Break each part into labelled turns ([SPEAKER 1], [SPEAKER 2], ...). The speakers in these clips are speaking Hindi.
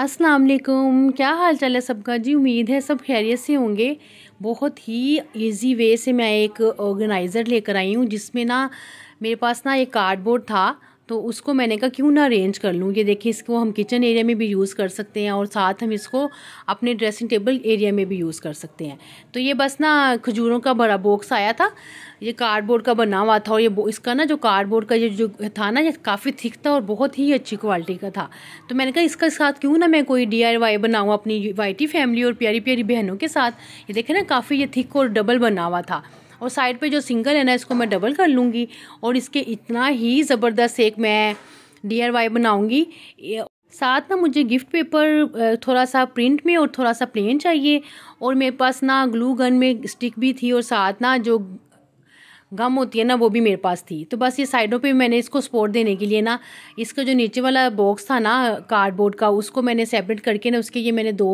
[SPEAKER 1] अस्सलाम वालेकुम क्या हाल चाल है सबका जी उम्मीद है सब खैरियत से होंगे बहुत ही इजी वे से मैं एक ऑर्गेनाइज़र लेकर आई हूँ जिसमें ना मेरे पास ना एक कार्डबोर्ड था तो उसको मैंने कहा क्यों ना अरेंज कर लूँ ये देखिए इसको हम किचन एरिया में भी यूज़ कर सकते हैं और साथ हम इसको अपने ड्रेसिंग टेबल एरिया में भी यूज़ कर सकते हैं तो ये बस ना खजूरों का बड़ा बॉक्स आया था ये कार्डबोर्ड का बना हुआ था और ये इसका ना जो कार्डबोर्ड का ये जो था ना ये काफ़ी थिक था और बहुत ही अच्छी क्वालिटी का था तो मैंने कहा इसका साथ क्यों ना मैं कोई डी आर वाई बनाऊँ अपनी वाइटी फैमिली और प्यारी प्यारी बहनों के साथ ये देखे ना काफ़ी ये थिक और डबल बना हुआ था और साइड पे जो सिंगल है ना इसको मैं डबल कर लूँगी और इसके इतना ही ज़बरदस्त एक मैं डी आर वाई बनाऊँगी साथ ना मुझे गिफ्ट पेपर थोड़ा सा प्रिंट में और थोड़ा सा प्लेन चाहिए और मेरे पास ना ग्लू गन में स्टिक भी थी और साथ ना जो गम होती है ना वो भी मेरे पास थी तो बस ये साइडों पे मैंने इसको सपोर्ट देने के लिए ना इसका जो नीचे वाला बॉक्स था ना कार्डबोर्ड का उसको मैंने सेपरेट करके ना उसके ये मैंने दो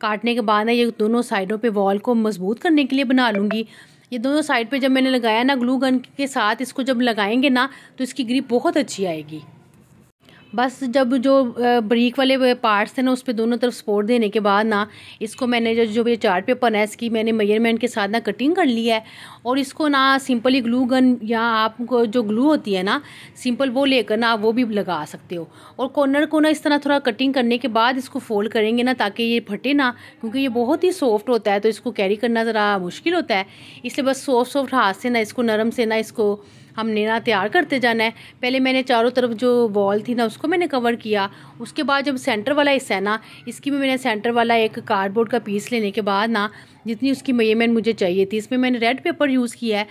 [SPEAKER 1] काटने के बाद ना ये दोनों साइडों पे वॉल को मजबूत करने के लिए बना लूँगी ये दोनों साइड पे जब मैंने लगाया ना ग्लू गन के साथ इसको जब लगाएंगे ना तो इसकी ग्रिप बहुत अच्छी आएगी बस जब जो ब्रीक वाले पार्ट्स थे ना उस पर दोनों तरफ सपोर्ट देने के बाद ना इसको मैंने जो जो ये चार्ट पेपर है इसकी मैंने मेजरमेंट के साथ ना कटिंग कर ली है और इसको ना सिंपली ग्लू गन या आपको जो ग्लू होती है ना सिंपल वो लेकर ना आप वो भी लगा सकते हो और कॉर्नर को ना इस तरह थोड़ा कटिंग करने के बाद इसको फोल्ड करेंगे ना ताकि ये फटे ना क्योंकि ये बहुत ही सॉफ्ट होता है तो इसको कैरी करना ज़रा मुश्किल होता है इसलिए बस सॉफ्ट सॉफ्ट हाथ से ना इसको नरम से ना इसको हमने ना तैयार करते जाना है पहले मैंने चारों तरफ जो वॉल थी ना उसको मैंने कवर किया उसके बाद जब सेंटर वाला हिस्सा है ना इसकी भी मैंने सेंटर वाला एक कार्डबोर्ड का पीस लेने के बाद ना जितनी उसकी मेयरमेंट मुझे चाहिए थी इसमें मैंने रेड पेपर यूज़ किया है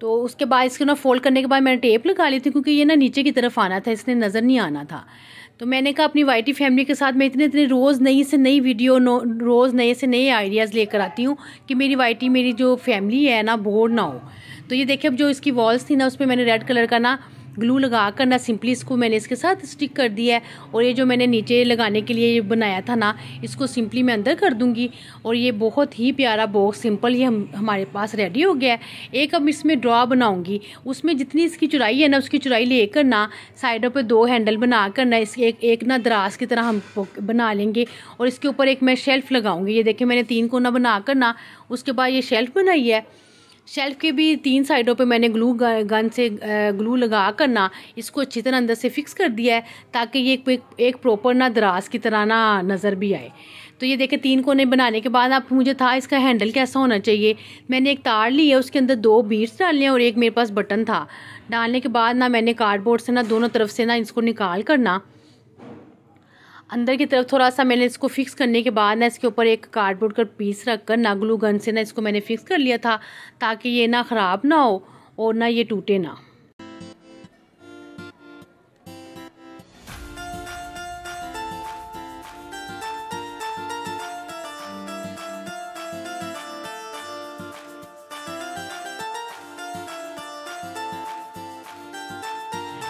[SPEAKER 1] तो उसके बाद इसको ना फोल्ड करने के बाद मैंने टेप लगा ली थी क्योंकि ये ना नीचे की तरफ आना था इसने नज़र नहीं आना था तो मैंने कहा अपनी वाइटी फैमिली के साथ मैं इतने इतने रोज़ नई से नई वीडियो नो रोज़ नए से नए आइडियाज़ लेकर आती हूँ कि मेरी वाइटी मेरी जो फैमिली है ना बोर ना हो तो ये देखिए अब जो इसकी वॉल्स थी ना उसमें मैंने रेड कलर का ना ग्लू लगा कर ना सिंपली इसको मैंने इसके साथ स्टिक कर दिया है और ये जो मैंने नीचे लगाने के लिए ये बनाया था ना इसको सिंपली मैं अंदर कर दूंगी और ये बहुत ही प्यारा बॉक्स सिंपल ये हम हमारे पास रेडी हो गया है एक अब इसमें ड्रॉ बनाऊंगी उसमें जितनी इसकी चुराई है ना उसकी चुराई लेकर ना साइडों पर दो हैंडल बना कर ना इस एक, एक ना दराज की तरह हम बना लेंगे और इसके ऊपर एक मैं शेल्फ़ लगाऊँगी ये देखिए मैंने तीन कोना बना कर ना उसके बाद ये शेल्फ़ बनाई है शेल्फ़ के भी तीन साइडों पे मैंने ग्लू गन से ग्लू लगा कर ना इसको अच्छी तरह अंदर से फिक्स कर दिया है ताकि ये एक, एक प्रॉपर ना दराज की तरह ना नज़र भी आए तो ये देखें तीन कोने बनाने के बाद आप मुझे था इसका हैंडल कैसा होना चाहिए मैंने एक तार ली है उसके अंदर दो बीट्स डाले हैं और एक मेरे पास बटन था डालने के बाद ना मैंने कार्डबोर्ड से ना दोनों तरफ से ना इसको निकाल करना अंदर की तरफ थोड़ा सा मैंने इसको फिक्स करने के बाद ना इसके ऊपर एक कार्डबोर्ड का पीस रख कर ना ग्लू गन से ना इसको मैंने फिक्स कर लिया था ताकि ये ना ख़राब ना हो और ना ये टूटे ना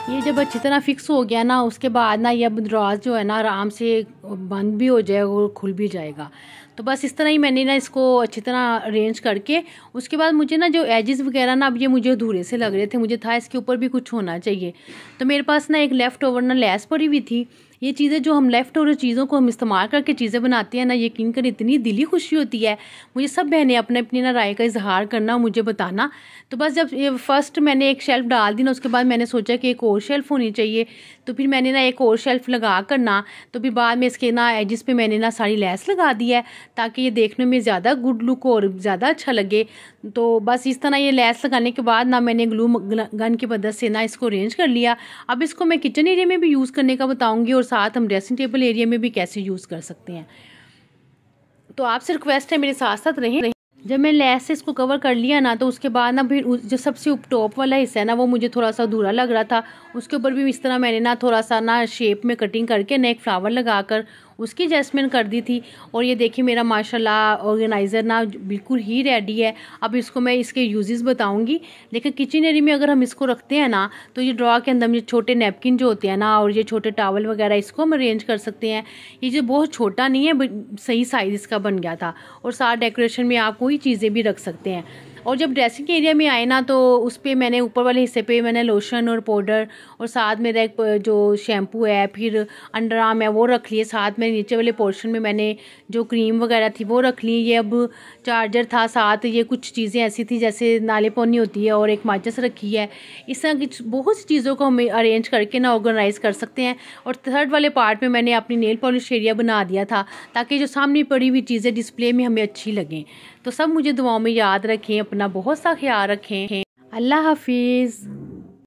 [SPEAKER 1] ये जब अच्छी तरह फिक्स हो गया ना उसके बाद ना ये अब जो है ना आराम से बंद भी हो जाएगा और खुल भी जाएगा तो बस इस तरह ही मैंने ना इसको अच्छी तरह अरेंज करके उसके बाद मुझे ना जो एजेस वगैरह ना अब ये मुझे अधूरे से लग रहे थे मुझे था इसके ऊपर भी कुछ होना चाहिए तो मेरे पास ना एक लेफ़्ट ओवर ना लैस पड़ी हुई थी ये चीज़ें जो हम लेफ़्ट ओवर चीज़ों को हम इस्तेमाल करके चीज़ें बनाते हैं ना यकीन कर इतनी दिली खुशी होती है मुझे सब बहनें अपने अपनी ना राय का इजहार करना मुझे बताना तो बस जब ये फर्स्ट मैंने एक शेल्फ़ डाल दी ना उसके बाद मैंने सोचा कि एक और शेल्फ़ होनी चाहिए तो फिर मैंने ना एक और शेल्फ़ लगा कर ना तो फिर बाद में इसके ना एजिस पे मैंने ना सारी लैस लगा दी है ताकि ये देखने में ज़्यादा गुड लुक और ज़्यादा अच्छा लगे तो बस इस तरह ये लैस लगाने के बाद ना मैंने ग्लू गन की मदद से ना इसको अरेंज कर लिया अब इसको मैं किचन एरिया में भी यूज़ करने का बताऊँगी और साथ हम ड्रेसिंग टेबल एरिया में भी कैसे यूज़ कर सकते हैं तो आपसे रिक्वेस्ट है मेरे साथ साथ रहें जब मैं लेस से इसको कवर कर लिया ना तो उसके बाद ना फिर जो सबसे उप टॉप वाला हिस्सा है ना वो मुझे थोड़ा सा अधूरा लग रहा था उसके ऊपर भी इस तरह मैंने ना थोड़ा सा ना शेप में कटिंग करके नेक फ्लावर लगा कर उसकी एडजस्टमेंट कर दी थी और ये देखिए मेरा माशाल्लाह ऑर्गेनाइज़र ना बिल्कुल ही रेडी है अब इसको मैं इसके यूजेस बताऊंगी देखिए किचन एरिया में अगर हम इसको रखते हैं ना तो ये ड्रॉ के अंदर ये छोटे नैपकिन जो होते हैं ना और ये छोटे टावल वगैरह इसको हम अरेंज कर सकते हैं ये जो बहुत छोटा नहीं है सही साइज़ इसका बन गया था और साथ डेकोरेशन में आप कोई चीज़ें भी रख सकते हैं और जब ड्रेसिंग एरिया में आए ना तो उस पर मैंने ऊपर वाले हिस्से पे मैंने लोशन और पाउडर और साथ मेरा एक जो शैम्पू है फिर अंडर आर्म है वो रख लिए साथ में नीचे वाले पोर्शन में मैंने जो क्रीम वगैरह थी वो रख ली ये अब चार्जर था साथ ये कुछ चीज़ें ऐसी थी जैसे नाले पौनी होती है और एक माचिस रखी है इस तरह की बहुत सी चीज़ों को हम अरेंज करके ना ऑर्गेनाइज़ कर सकते हैं और थर्ड वाले पार्ट में मैंने अपनी नेल पॉलिश एरिया बना दिया था ताकि जो सामने पड़ी हुई चीज़ें डिस्प्ले में हमें अच्छी लगें तो सब मुझे दुआओं में याद रखें अपना बहुत सा ख्याल रखें अल्लाह हाफिज़